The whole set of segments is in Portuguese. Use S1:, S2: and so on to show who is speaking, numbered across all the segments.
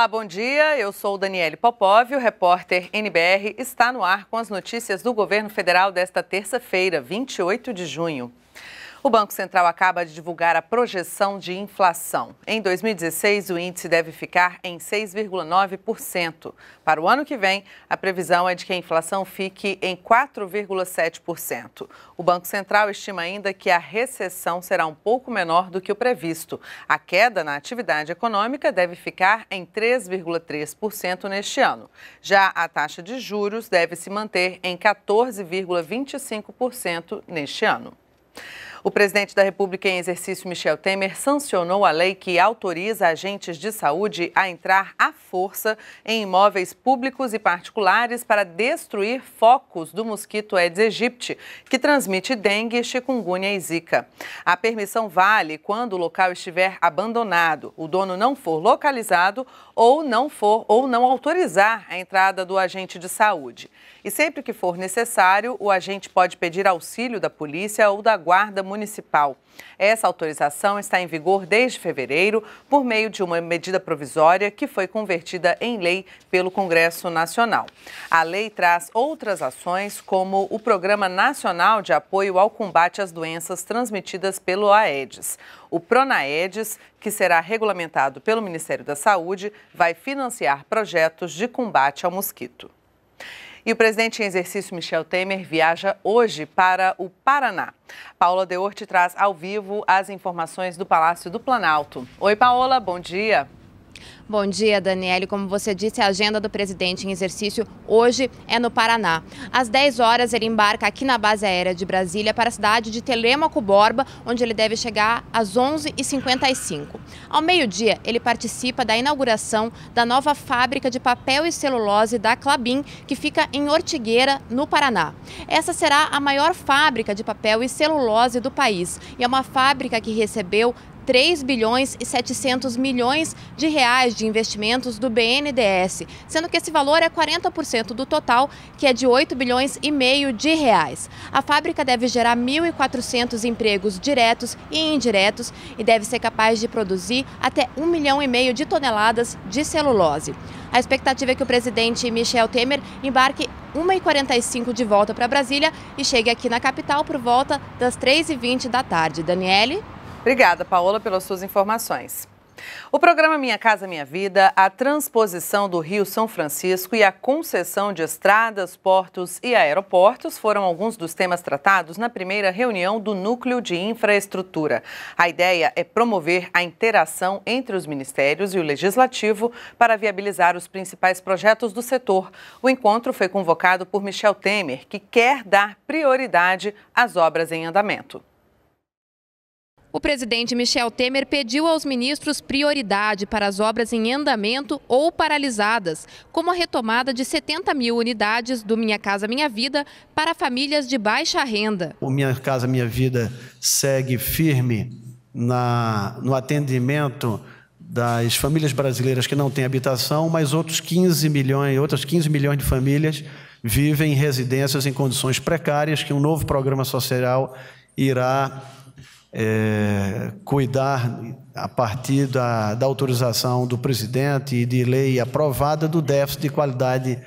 S1: Olá, bom dia. Eu sou Daniele Popov, o repórter NBR está no ar com as notícias do governo federal desta terça-feira, 28 de junho. O Banco Central acaba de divulgar a projeção de inflação. Em 2016, o índice deve ficar em 6,9%. Para o ano que vem, a previsão é de que a inflação fique em 4,7%. O Banco Central estima ainda que a recessão será um pouco menor do que o previsto. A queda na atividade econômica deve ficar em 3,3% neste ano. Já a taxa de juros deve se manter em 14,25% neste ano. O presidente da República em exercício, Michel Temer, sancionou a lei que autoriza agentes de saúde a entrar à força em imóveis públicos e particulares para destruir focos do mosquito Aedes aegypti, que transmite dengue, chikungunya e zika. A permissão vale quando o local estiver abandonado, o dono não for localizado ou não for ou não autorizar a entrada do agente de saúde. E sempre que for necessário, o agente pode pedir auxílio da polícia ou da guarda municipal Municipal. Essa autorização está em vigor desde fevereiro por meio de uma medida provisória que foi convertida em lei pelo Congresso Nacional. A lei traz outras ações, como o Programa Nacional de Apoio ao Combate às Doenças Transmitidas pelo Aedes. O Pronaedes, que será regulamentado pelo Ministério da Saúde, vai financiar projetos de combate ao mosquito. E o presidente em exercício Michel Temer viaja hoje para o Paraná. Paula Deorte traz ao vivo as informações do Palácio do Planalto. Oi, Paola, bom dia.
S2: Bom dia, Daniele. Como você disse, a agenda do presidente em exercício hoje é no Paraná. Às 10 horas, ele embarca aqui na base aérea de Brasília para a cidade de Telêmaco Borba, onde ele deve chegar às 11h55. Ao meio-dia, ele participa da inauguração da nova fábrica de papel e celulose da Clabin, que fica em Ortigueira, no Paraná. Essa será a maior fábrica de papel e celulose do país e é uma fábrica que recebeu 3 bilhões e 700 milhões de reais de investimentos do BNDES, sendo que esse valor é 40% do total, que é de 8 bilhões e meio de reais. A fábrica deve gerar 1.400 empregos diretos e indiretos e deve ser capaz de produzir até 1 milhão e meio de toneladas de celulose. A expectativa é que o presidente Michel Temer embarque 1h45 de volta para Brasília e chegue aqui na capital por volta das 3h20 da tarde. Daniele? Obrigada, Paola, pelas suas informações.
S1: O programa Minha Casa Minha Vida, a transposição do Rio São Francisco e a concessão de estradas, portos e aeroportos foram alguns dos temas tratados na primeira reunião do Núcleo de Infraestrutura. A ideia é promover a interação entre os ministérios e o legislativo para viabilizar os principais projetos do setor. O encontro foi convocado por Michel Temer, que quer dar prioridade às obras em andamento.
S2: O presidente Michel Temer pediu aos ministros prioridade para as obras em andamento ou paralisadas, como a retomada de 70 mil unidades do Minha Casa Minha Vida para famílias de baixa renda.
S3: O Minha Casa Minha Vida segue firme na, no atendimento das famílias brasileiras que não têm habitação, mas outros 15 milhões, outras 15 milhões de famílias vivem em residências em condições precárias que um novo programa social irá é, cuidar a partir da, da autorização do presidente e de lei aprovada do déficit de qualidade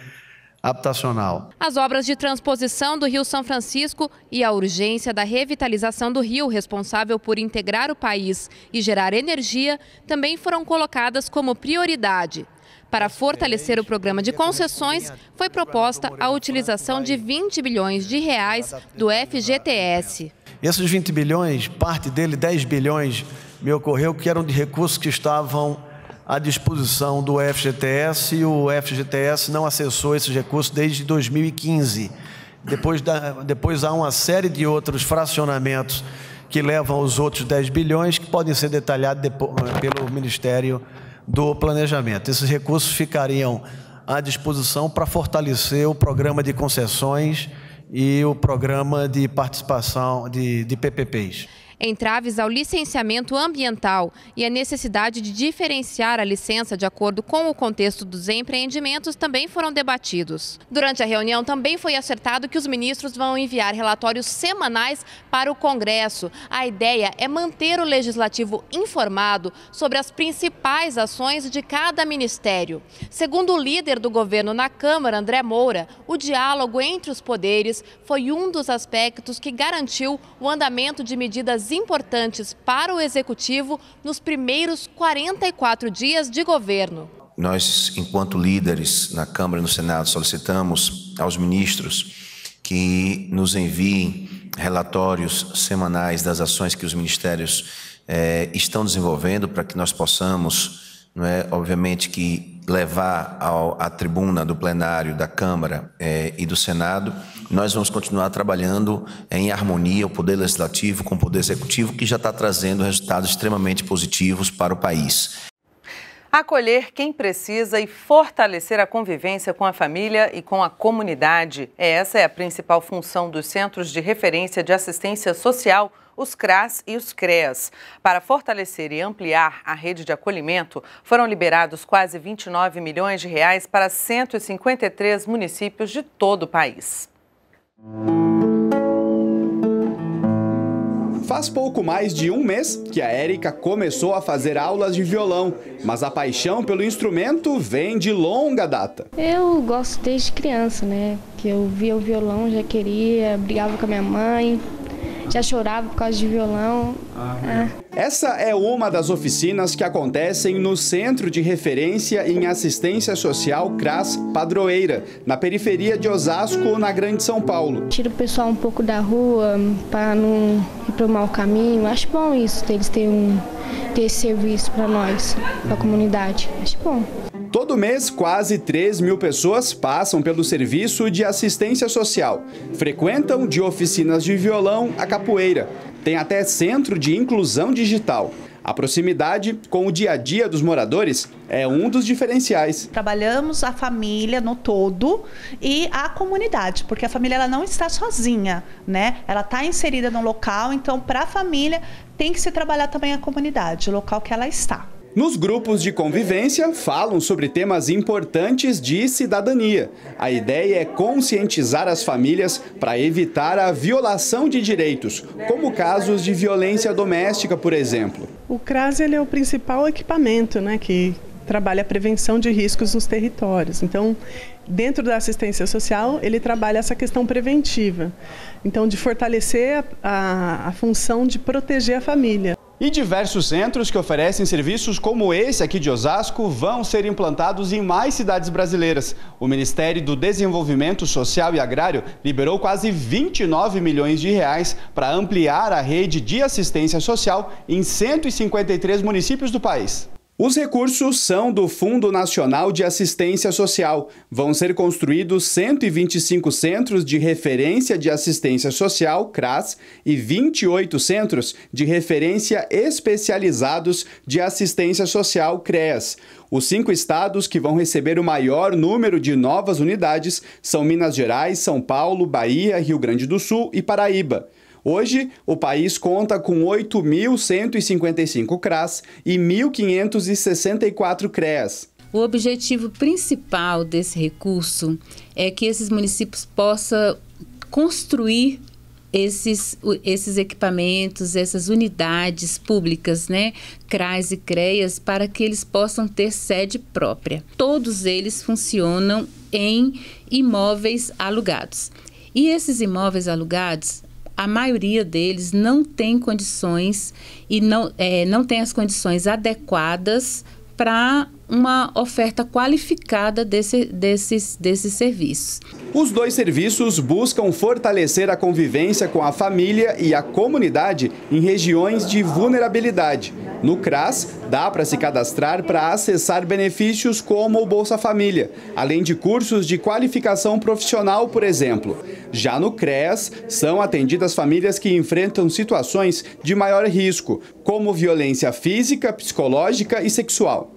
S3: habitacional.
S2: As obras de transposição do Rio São Francisco e a urgência da revitalização do rio, responsável por integrar o país e gerar energia, também foram colocadas como prioridade. Para fortalecer o programa de concessões, foi proposta a utilização de 20 bilhões de reais do FGTS
S3: esses 20 bilhões, parte dele, 10 bilhões, me ocorreu que eram de recursos que estavam à disposição do FGTS e o FGTS não acessou esses recursos desde 2015. Depois, da, depois há uma série de outros fracionamentos que levam os outros 10 bilhões, que podem ser detalhados depois, eh, pelo Ministério do Planejamento. Esses recursos ficariam à disposição para fortalecer o programa de concessões e o programa de participação de, de PPPs
S2: entraves ao licenciamento ambiental e a necessidade de diferenciar a licença de acordo com o contexto dos empreendimentos também foram debatidos. Durante a reunião também foi acertado que os ministros vão enviar relatórios semanais para o Congresso. A ideia é manter o legislativo informado sobre as principais ações de cada ministério. Segundo o líder do governo na Câmara, André Moura, o diálogo entre os poderes foi um dos aspectos que garantiu o andamento de medidas importantes para o executivo nos primeiros 44 dias de governo.
S3: Nós, enquanto líderes na Câmara e no Senado, solicitamos aos ministros que nos enviem relatórios semanais das ações que os ministérios eh, estão desenvolvendo para que nós possamos, não é, obviamente, que levar ao, à tribuna do plenário da Câmara eh, e do Senado, nós vamos continuar trabalhando em harmonia o Poder Legislativo com o Poder Executivo, que já está trazendo resultados extremamente positivos para o país.
S1: Acolher quem precisa e fortalecer a convivência com a família e com a comunidade. É, essa é a principal função dos Centros de Referência de Assistência Social os CRAS e os CREAS. Para fortalecer e ampliar a rede de acolhimento, foram liberados quase 29 milhões de reais para 153 municípios de todo o país.
S4: Faz pouco mais de um mês que a Érica começou a fazer aulas de violão, mas a paixão pelo instrumento vem de longa data.
S2: Eu gosto desde criança, né? Que eu via o violão, já queria, brigava com a minha mãe, já chorava por causa de violão.
S4: Ah, é. Essa é uma das oficinas que acontecem no Centro de Referência em Assistência Social CRAS Padroeira, na periferia de Osasco, na Grande São Paulo. Tira o pessoal um pouco da rua hum,
S2: para não ir para o mau caminho. Acho bom isso, eles terem um, ter esse serviço para nós, para a comunidade. Acho bom.
S4: Todo mês, quase 3 mil pessoas passam pelo serviço de assistência social. Frequentam de oficinas de violão a capoeira. Tem até centro de inclusão digital. A proximidade com o dia a dia dos moradores é um dos diferenciais. Trabalhamos a família no todo e a comunidade, porque a família ela não está sozinha, né? Ela está inserida no local, então para a família tem que se trabalhar também a comunidade, o local que ela está. Nos grupos de convivência, falam sobre temas importantes de cidadania. A ideia é conscientizar as famílias para evitar a violação de direitos, como casos de violência doméstica, por exemplo.
S1: O CRAS é o principal equipamento né, que trabalha a prevenção de riscos nos territórios. Então, dentro da assistência social, ele trabalha essa questão preventiva. Então, de fortalecer a, a, a função de proteger a família.
S4: E diversos centros que oferecem serviços como esse aqui de Osasco vão ser implantados em mais cidades brasileiras. O Ministério do Desenvolvimento Social e Agrário liberou quase 29 milhões de reais para ampliar a rede de assistência social em 153 municípios do país. Os recursos são do Fundo Nacional de Assistência Social. Vão ser construídos 125 centros de referência de assistência social, CRAS, e 28 centros de referência especializados de assistência social, CREAS. Os cinco estados que vão receber o maior número de novas unidades são Minas Gerais, São Paulo, Bahia, Rio Grande do Sul e Paraíba. Hoje, o país conta com 8.155 CRAS e 1.564 CREAS.
S2: O objetivo principal desse recurso é que esses municípios possam construir esses, esses equipamentos, essas unidades públicas, né, CRAs e CREAS, para que eles possam ter sede própria. Todos eles funcionam em imóveis alugados. E esses imóveis alugados, a maioria deles não tem condições e não, é, não tem as condições adequadas para uma oferta qualificada desse, desses, desses
S4: serviços. Os dois serviços buscam fortalecer a convivência com a família e a comunidade em regiões de vulnerabilidade. No CRAS, dá para se cadastrar para acessar benefícios como o Bolsa Família, além de cursos de qualificação profissional, por exemplo. Já no CRES, são atendidas famílias que enfrentam situações de maior risco, como violência física, psicológica e sexual.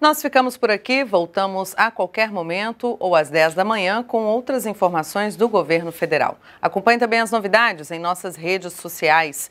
S1: Nós ficamos por aqui, voltamos a qualquer momento ou às 10 da manhã com outras informações do governo federal. Acompanhe também as novidades em nossas redes sociais.